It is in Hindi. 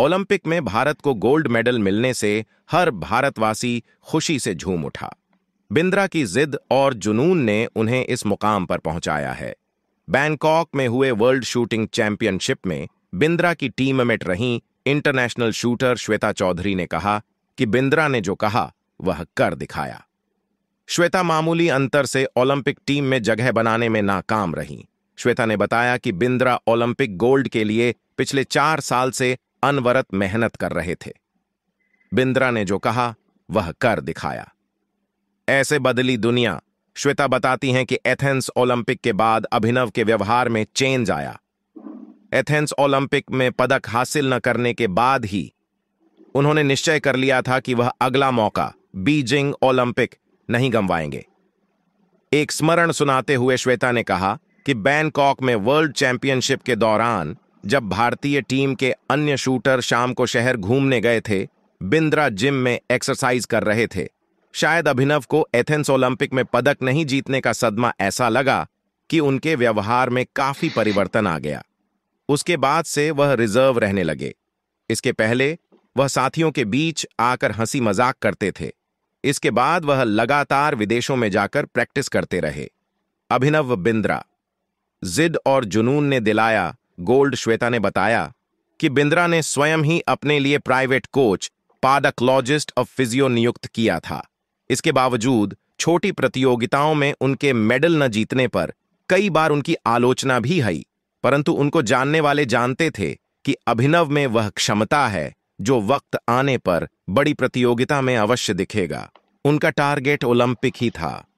ओलंपिक में भारत को गोल्ड मेडल मिलने से हर भारतवासी खुशी से झूम उठा बिंद्रा की जिद और जुनून ने उन्हें इस मुकाम पर पहुंचाया है बैंकॉक में हुए वर्ल्ड शूटिंग चैंपियनशिप में बिंद्रा की टीममेट रहीं इंटरनेशनल शूटर श्वेता चौधरी ने कहा कि बिंद्रा ने जो कहा वह कर दिखाया श्वेता मामूली अंतर से ओलंपिक टीम में जगह बनाने में नाकाम रहीं श्वेता ने बताया कि बिंद्रा ओलंपिक गोल्ड के लिए पिछले चार साल से अनवरत मेहनत कर रहे थे बिंद्रा ने जो कहा वह कर दिखाया ऐसे बदली दुनिया श्वेता बताती हैं कि एथेंस ओलंपिक के बाद अभिनव के व्यवहार में चेंज आया एथेंस ओलंपिक में पदक हासिल न करने के बाद ही उन्होंने निश्चय कर लिया था कि वह अगला मौका बीजिंग ओलंपिक नहीं गंवाएंगे एक स्मरण सुनाते हुए श्वेता ने कहा कि बैंकॉक में वर्ल्ड चैंपियनशिप के दौरान जब भारतीय टीम के अन्य शूटर शाम को शहर घूमने गए थे बिंद्रा जिम में एक्सरसाइज कर रहे थे शायद अभिनव को एथेंस ओलंपिक में पदक नहीं जीतने का सदमा ऐसा लगा कि उनके व्यवहार में काफी परिवर्तन आ गया उसके बाद से वह रिजर्व रहने लगे इसके पहले वह साथियों के बीच आकर हंसी मजाक करते थे इसके बाद वह लगातार विदेशों में जाकर प्रैक्टिस करते रहे अभिनव बिंद्रा जिद और जुनून ने दिलाया गोल्ड श्वेता ने बताया कि बिंद्रा ने स्वयं ही अपने लिए private coach psychologist of physio नियुक्त किया था इसके बावजूद छोटी प्रतियोगिताओं में उनके मेडल न जीतने पर कई बार उनकी आलोचना भी हई परंतु उनको जानने वाले जानते थे कि अभिनव में वह क्षमता है जो वक्त आने पर बड़ी प्रतियोगिता में अवश्य दिखेगा उनका टारगेट ओलंपिक ही था